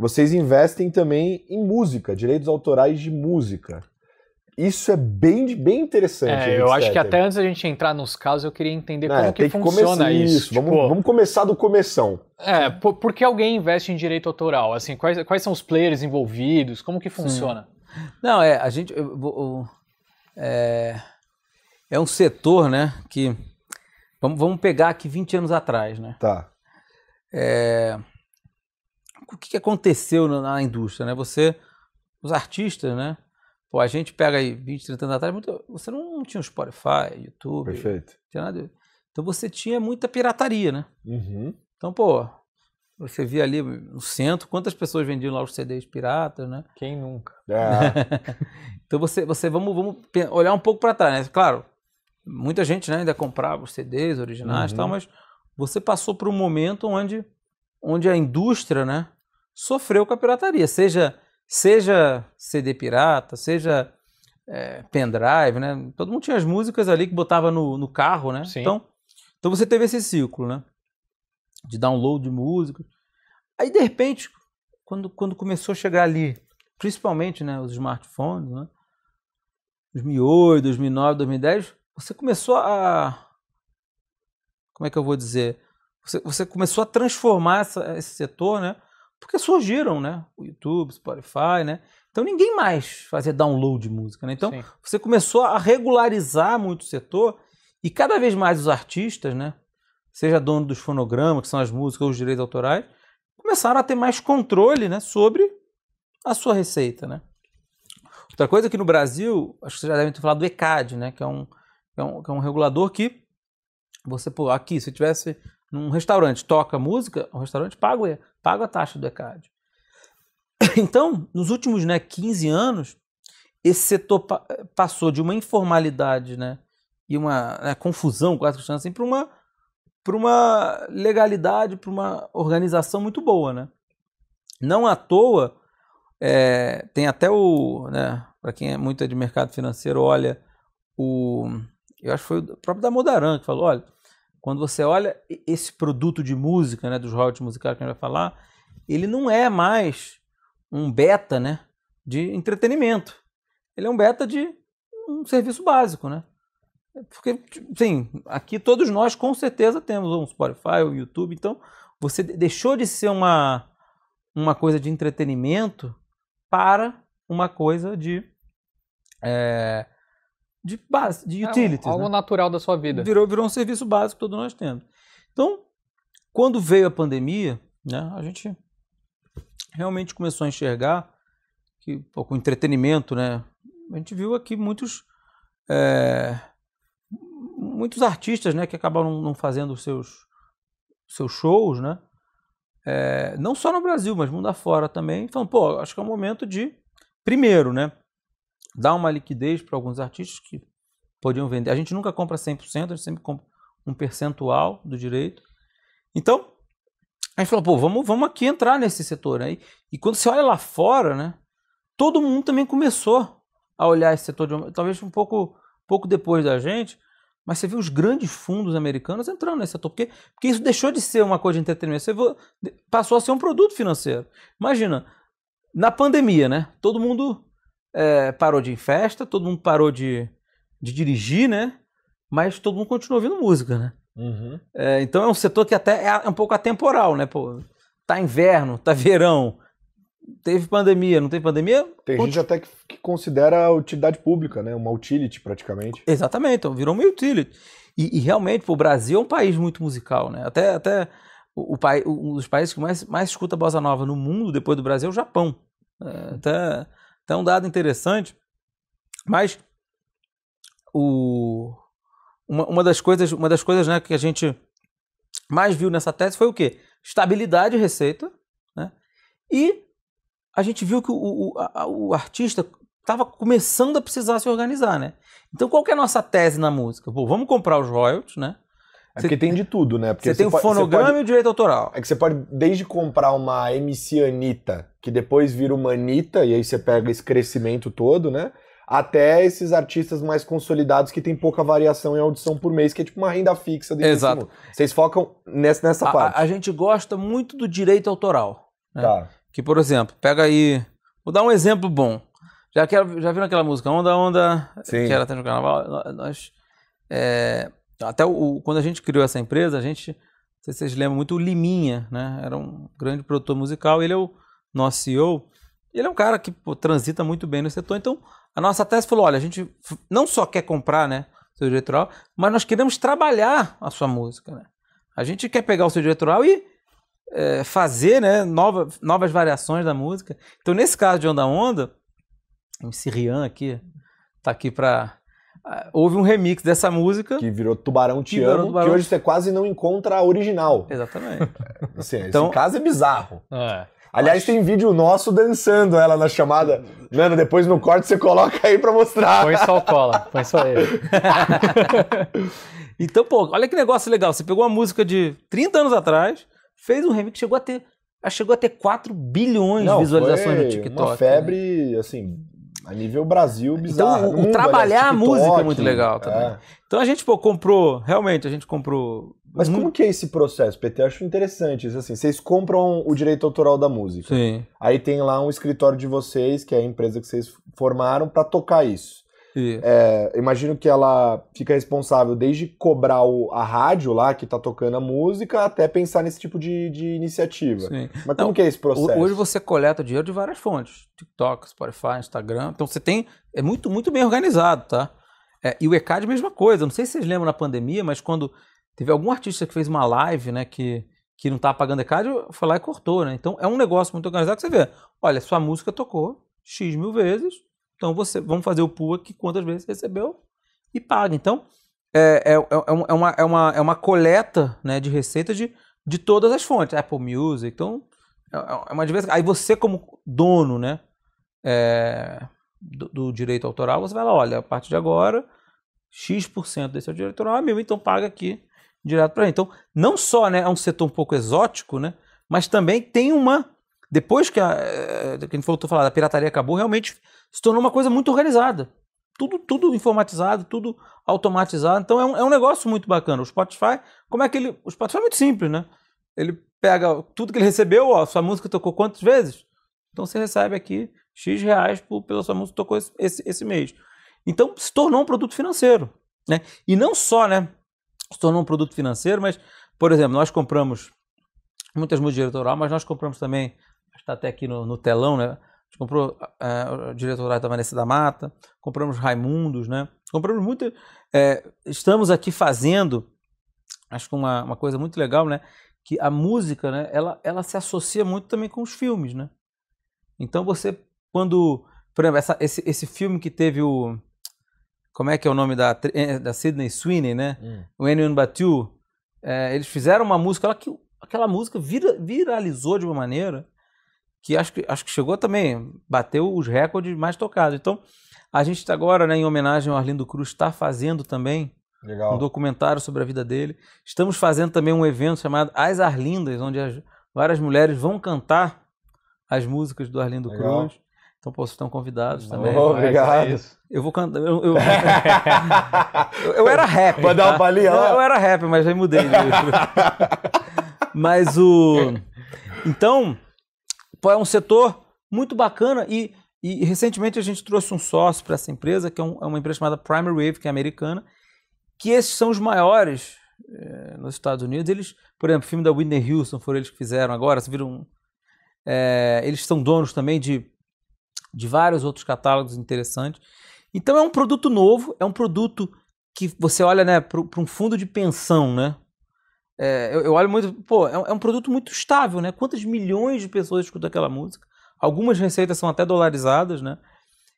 Vocês investem também em música, direitos autorais de música. Isso é bem, bem interessante. É, eu acho que até antes da gente entrar nos casos, eu queria entender é, como é, que, que funciona isso. isso. Tipo... Vamos, vamos, começar do começo. É, por, por, que alguém investe em direito autoral? Assim, quais, quais são os players envolvidos? Como que funciona? Sim. Não, é, a gente... Eu, eu, é, é um setor, né, que... Vamos, vamos pegar aqui 20 anos atrás, né? Tá. É, o que aconteceu na indústria, né? Você, os artistas, né? Pô, a gente pega aí 20, 30 anos atrás, muito, você não tinha o Spotify, YouTube. Perfeito. Tinha nada. Então você tinha muita pirataria, né? Uhum. Então, pô, você via ali no centro quantas pessoas vendiam lá os CDs piratas, né? Quem nunca? É. então você, você vamos, vamos olhar um pouco para trás, né? Claro, muita gente né, ainda comprava os CDs originais uhum. e tal, uhum. mas você passou por um momento onde onde a indústria né, sofreu com a pirataria, seja, seja CD pirata, seja é, pendrive, né? Todo mundo tinha as músicas ali que botava no, no carro, né? Sim. Então, então você teve esse ciclo, né? De download de música. Aí, de repente, quando, quando começou a chegar ali, principalmente né, os smartphones, né? 2008, 2009, 2010, você começou a... Como é que eu vou dizer? Você, você começou a transformar essa, esse setor, né? Porque surgiram, né? O YouTube, Spotify, né? Então ninguém mais fazia download de música, né? Então Sim. você começou a regularizar muito o setor e cada vez mais os artistas, né? Seja dono dos fonogramas, que são as músicas ou os direitos autorais, começaram a ter mais controle, né? Sobre a sua receita, né? Outra coisa é que no Brasil, acho que vocês já devem ter falado do ECAD, né? Que é um, que é um, que é um regulador que você, pô, aqui, se tivesse num restaurante toca música, o restaurante paga, paga a taxa do ECAD. Então, nos últimos né, 15 anos, esse setor pa passou de uma informalidade né, e uma né, confusão, quase que assim, para uma, uma legalidade, para uma organização muito boa. Né? Não à toa, é, tem até o. Né, para quem é muito de mercado financeiro, olha, o. Eu acho que foi o próprio da Modaran que falou: olha, quando você olha esse produto de música, né, dos royalties musicais que a gente vai falar, ele não é mais um beta, né, de entretenimento. Ele é um beta de um serviço básico, né? Porque, sim, aqui todos nós com certeza temos um Spotify, um YouTube, então você deixou de ser uma, uma coisa de entretenimento para uma coisa de é, de base, de é, utilities. É algo né? natural da sua vida. Virou, virou um serviço básico que todos nós temos. Então, quando veio a pandemia, né, a gente realmente começou a enxergar que pô, com entretenimento, né, a gente viu aqui muitos é, muitos artistas, né, que acabaram não fazendo seus seus shows, né, é, não só no Brasil, mas mundo afora também, Então, pô, acho que é o momento de primeiro, né, dá uma liquidez para alguns artistas que podiam vender. A gente nunca compra 100%, a gente sempre compra um percentual do direito. Então, a gente falou, pô, vamos, vamos aqui entrar nesse setor. aí né? E, quando você olha lá fora, né, todo mundo também começou a olhar esse setor, de, talvez um pouco, pouco depois da gente, mas você viu os grandes fundos americanos entrando nesse setor, porque, porque isso deixou de ser uma coisa de entretenimento, você passou a ser um produto financeiro. Imagina, na pandemia, né? Todo mundo é, parou de ir em festa, todo mundo parou de, de dirigir, né? Mas todo mundo continua ouvindo música, né? Uhum. É, então é um setor que até é, é um pouco atemporal, né? Pô, tá inverno, tá verão, teve pandemia, não teve pandemia. Tem gente até que, que considera a utilidade pública, né? Uma utility praticamente. Exatamente, então virou uma utility. E, e realmente, pô, o Brasil é um país muito musical, né? Até, até o, o, um dos países que mais, mais escuta bossa nova no mundo, depois do Brasil, é o Japão. É, até então, é um dado interessante, mas o, uma, uma das coisas, uma das coisas né, que a gente mais viu nessa tese foi o quê? Estabilidade de receita, né? e a gente viu que o, o, a, o artista estava começando a precisar se organizar, né? Então, qual que é a nossa tese na música? vamos comprar os royalties, né? É porque tem de tudo, né? Porque você, tem o pode, fonograma pode, e o direito autoral. É que você pode desde comprar uma MC Anitta, que depois vira uma Anitta, e aí você pega esse crescimento todo, né? Até esses artistas mais consolidados que tem pouca variação em audição por mês, que é tipo uma renda fixa. Exato. Vocês focam nessa, nessa a, parte. A, a, gente gosta muito do direito autoral. Né? Tá. Que, por exemplo, pega aí... Vou dar um exemplo bom. Já, quero, já viram aquela música Onda Onda? Sim. Que era até no carnaval. Nós... É, até o, quando a gente criou essa empresa, a gente, não sei se vocês lembram muito, o Liminha, né? Era um grande produtor musical, ele é o nosso CEO, ele é um cara que pô, transita muito bem no setor. Então, a nossa tese falou: olha, a gente não só quer comprar, né? Seu diretoral mas nós queremos trabalhar a sua música, né? A gente quer pegar o seu diretoral e é, fazer né, nova, novas variações da música. Então, nesse caso de Onda Onda, o MC aqui, tá aqui para ah, houve um remix dessa música. Que virou Tubarão Te que Amo, Tubarão... que hoje você quase não encontra a original. Exatamente. É, assim, então, esse caso é bizarro. É. Aliás, acho... tem vídeo nosso dançando ela na chamada. Mano, depois no corte você coloca aí pra mostrar. Põe só o cola, põe só ele. então, pô, olha que negócio legal. Você pegou uma música de 30 anos atrás, fez um remix, chegou a ter. Chegou a ter 4 bilhões Não, de visualizações no TikTok. Uma febre, né? assim, a nível Brasil, então, bizarro. Então, o, trabalhar a música é muito legal também. É. Então a gente, pô, comprou, realmente, a gente comprou. Mas como que é esse processo, PT? Eu acho interessante isso, assim, vocês compram o direito autoral da música. Sim. Aí tem lá um escritório de vocês, que é a empresa que vocês formaram, para tocar isso. É, imagino que ela fica responsável desde cobrar o, a rádio lá que tá tocando a música até pensar nesse tipo de, de iniciativa. Sim. Mas como Não, que é esse processo? Hoje você coleta dinheiro de várias fontes: TikTok, Spotify, Instagram. Então você tem. É muito, muito bem organizado, tá? É, e o ECAD, mesma coisa. Não sei se vocês lembram na pandemia, mas quando teve algum artista que fez uma live, né, que, que não estava tá pagando ECAD, foi lá e cortou, né? Então é um negócio muito organizado que você vê. Olha, sua música tocou X mil vezes, então você vamos fazer o pool aqui quantas vezes recebeu e paga. Então é, é, é, uma, é, uma, é uma coleta né, de receita de, de todas as fontes. Apple Music, então é uma diversidade. Aí você, como dono né, é, do, do, direito autoral, você vai lá, olha, a partir de agora, X% desse seu direito autoral é meu, então paga aqui direto para mim. Então, não só né, é um setor um pouco exótico, né, mas também tem uma depois que a, eh, que a gente voltou a falar da pirataria acabou, realmente se tornou uma coisa muito organizada. Tudo, tudo informatizado, tudo automatizado. Então é um, é um negócio muito bacana. O Spotify, como é que ele. O Spotify é muito simples, né? Ele pega tudo que ele recebeu, ó, sua música tocou quantas vezes? Então você recebe aqui X reais por, pela sua música que tocou esse, esse, esse mês. Então se tornou um produto financeiro. Né? E não só, né? Se tornou um produto financeiro, mas, por exemplo, nós compramos muitas músicas de direito mas nós compramos também está até aqui no, no telão, né? A gente comprou é, o diretor da Vanessa da Mata, compramos Raimundos, né? Compramos muita. É, estamos aqui fazendo, acho que uma, uma coisa muito legal, né? Que a música, né? Ela, ela se associa muito também com os filmes, né? Então você, quando. Por exemplo, essa, esse, esse filme que teve o. Como é que é o nome da, eh, da Sidney Sweeney, né? Hum. O Anyone But You. É, eles fizeram uma música, ela, que, aquela música vira, viralizou de uma maneira que acho que, acho que chegou também, bateu os recordes mais tocados. Então, a gente está agora, né, em homenagem ao Arlindo Cruz, está fazendo também Legal. um documentário sobre a vida dele. Estamos fazendo também um evento chamado As Arlindas, onde as, várias mulheres vão cantar as músicas do Arlindo Legal. Cruz. Então, pô, vocês estão convidados também. obrigado. É eu vou cantar. Eu, eu, eu, eu era rap Vai tá? dar uma tá? palhinha lá? Eu era rap mas já mudei. mas o. Então é um setor muito bacana e, e recentemente a gente trouxe um sócio para essa empresa, que é, um, é, uma empresa chamada Primary Wave, que é americana, que esses são os maiores é, nos Estados Unidos. Eles, por exemplo, o filme da Whitney Houston foram eles que fizeram agora, vocês viram. É, eles são donos também de, de vários outros catálogos interessantes. Então é um produto novo, é um produto que você olha né, para um fundo de pensão, né? É, eu, eu, olho muito, pô, é um, é um, produto muito estável, né? Quantas milhões de pessoas escutam aquela música? Algumas receitas são até dolarizadas, né?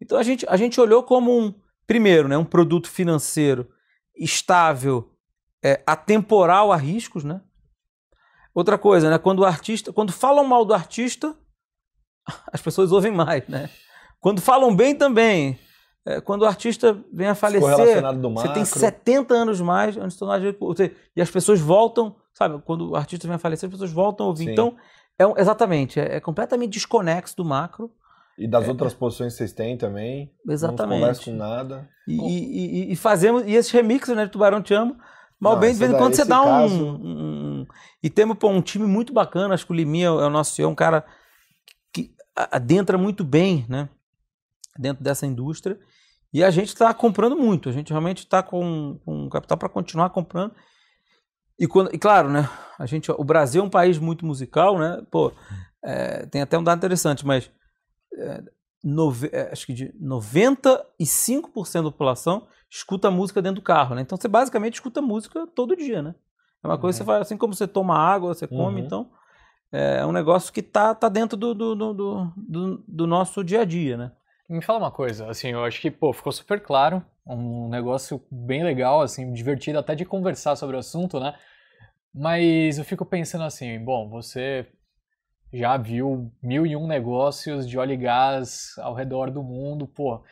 Então a gente, a gente olhou como um, primeiro, né, um produto financeiro estável, é, atemporal a riscos, né? Outra coisa, né? Quando o artista, quando falam mal do artista, as pessoas ouvem mais, né? Quando falam bem também, é, quando o artista vem a falecer, você tem 70 anos mais antes de tornar E as pessoas voltam, sabe? Quando o artista vem a falecer, as pessoas voltam a ouvir. Sim. Então, é, exatamente, é, é completamente desconexo do macro. E das é, outras é. posições que vocês têm também. Exatamente. Não conversa com nada. E, e, e, fazemos. E esses remixes, né? De Tubarão Te Amo. Mal não, bem, de vez em quando você dá caso... um, um, E temos pô, um time muito bacana. Acho que o Liminha é o é nosso senhor, um cara que adentra muito bem, né? Dentro dessa indústria. E a gente está comprando muito, a gente realmente está com, com capital para continuar comprando. E, quando, e claro, né? A gente, o Brasil é um país muito musical, né? Pô, é, tem até um dado interessante, mas é, nove, é, acho que de 95% da população escuta música dentro do carro, né? Então você basicamente escuta música todo dia, né? É uma coisa uhum. que você uhum. faz assim como você toma água, você come, uhum. então é um negócio que tá, tá dentro do, do, do, do, do nosso dia a dia, né? Me fala uma coisa, assim, eu acho que, pô, ficou super claro, um negócio bem legal, assim, divertido até de conversar sobre o assunto, né? Mas eu fico pensando assim, bom, você já viu mil e um negócios de óleo e gás ao redor do mundo, pô,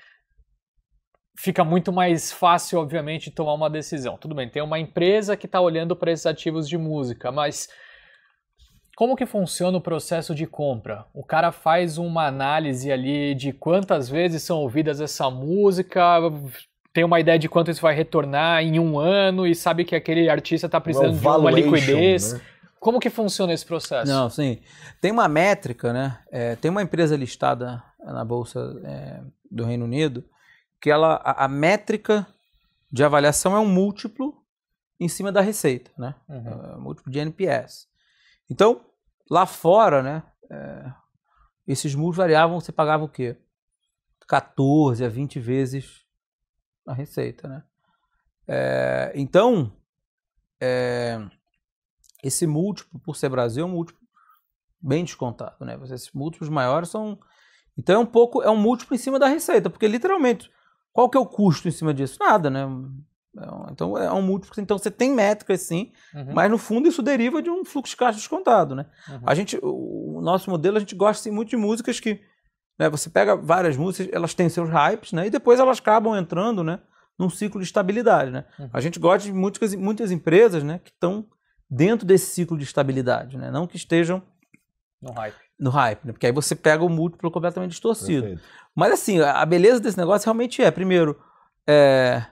fica muito mais fácil, obviamente, tomar uma decisão. Tudo bem, tem uma empresa que está olhando para esses ativos de música, mas como que funciona o processo de compra? O cara faz uma análise ali de quantas vezes são ouvidas essa música, tem uma ideia de quanto isso vai retornar em um ano e sabe que aquele artista está precisando de uma liquidez. Né? Como que funciona esse processo? Não, sim. Tem uma métrica, né? É, tem uma empresa listada na Bolsa é, do Reino Unido que ela, a, a, métrica de avaliação é um múltiplo em cima da receita, né? Uhum. É, múltiplo de NPS. Então, Lá fora, né? É, esses muros variavam, você pagava o quê? 14 a 20 vezes a receita, né? É, então, é, esse múltiplo, por ser Brasil, é um múltiplo bem descontado, né? Esses múltiplos maiores são... Então é um pouco, é um múltiplo em cima da receita, porque literalmente, qual que é o custo em cima disso? Nada, né? Então, então é um múltiplo. Então você tem métricas sim, uhum. mas no fundo isso deriva de um fluxo de caixa descontado. Né? Uhum. A gente, o nosso modelo, a gente gosta sim, muito de músicas que. Né, você pega várias músicas, elas têm seus hypes, né? E depois elas acabam entrando né, num ciclo de estabilidade. Né? Uhum. A gente gosta de muitas, muitas empresas né, que estão dentro desse ciclo de estabilidade, né? não que estejam no hype. No hype, né? porque aí você pega o múltiplo completamente distorcido. Perfeito. Mas assim, a beleza desse negócio realmente é, primeiro, é,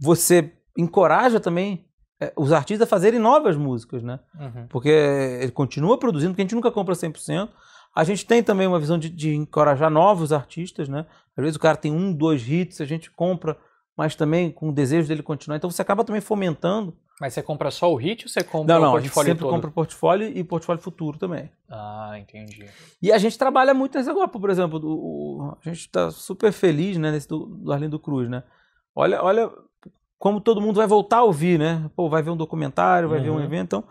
você encoraja também é, os artistas a fazerem novas músicas, né? Uhum. Porque ele continua produzindo, porque a gente nunca compra 100%. A gente tem também uma visão de, de, encorajar novos artistas, né? Às vezes o cara tem um, dois hits, a gente compra, mas também com o desejo dele continuar. Então você acaba também fomentando. Mas você compra só o hit ou você compra não, não, o portfólio a gente sempre compra o portfólio e portfólio futuro também. Ah, entendi. E a gente trabalha muito nesse agora, por exemplo, Do o, a gente está super feliz né, nesse do, do Arlindo Cruz, né? Olha, olha como todo mundo vai voltar a ouvir, né? Pô, vai ver um documentário, vai uhum. ver um uhum. evento, então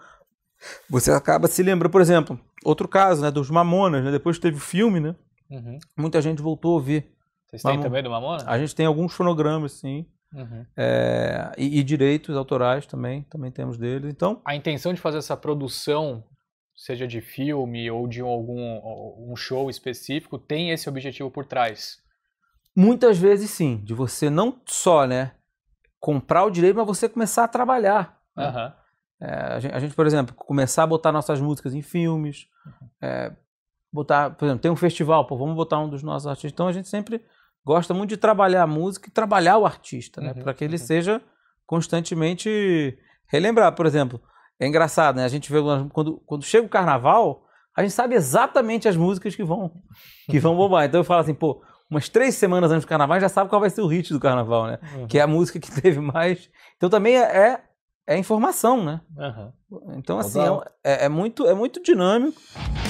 você acaba se lembrando, por exemplo, outro caso, né, dos Mamonas, né? Depois teve o filme, né? Uhum. Muita gente voltou a ouvir. Vocês Mamon... têm também do Mamonas? A gente tem alguns fonogramas, sim. Uhum. É, e, e, direitos autorais também, também temos deles. Então, a intenção de fazer essa produção, seja de filme ou de algum um show específico, tem esse objetivo por trás. Muitas vezes sim, de você não só né, comprar o direito, mas você começar a trabalhar. Né? É, a, gente, a, gente, por exemplo, começar a botar nossas músicas em filmes, uhum. é, botar, por exemplo, tem um festival, pô, vamos botar um dos nossos artistas. Então a gente sempre gosta muito de trabalhar a música e trabalhar o artista, né? Uhum, para que ele uhum. seja constantemente relembrado. Por exemplo, é engraçado, né? A gente vê quando, quando chega o carnaval, a gente sabe exatamente as músicas que vão que vão bombar. Então eu falo assim, pô, umas três semanas antes do carnaval, já sabe qual vai ser o hit do carnaval, né? Uhum. Que é a música que teve mais. Então também é, é, é informação, né? Uhum. Então, assim, é, é, é, muito, é muito dinâmico.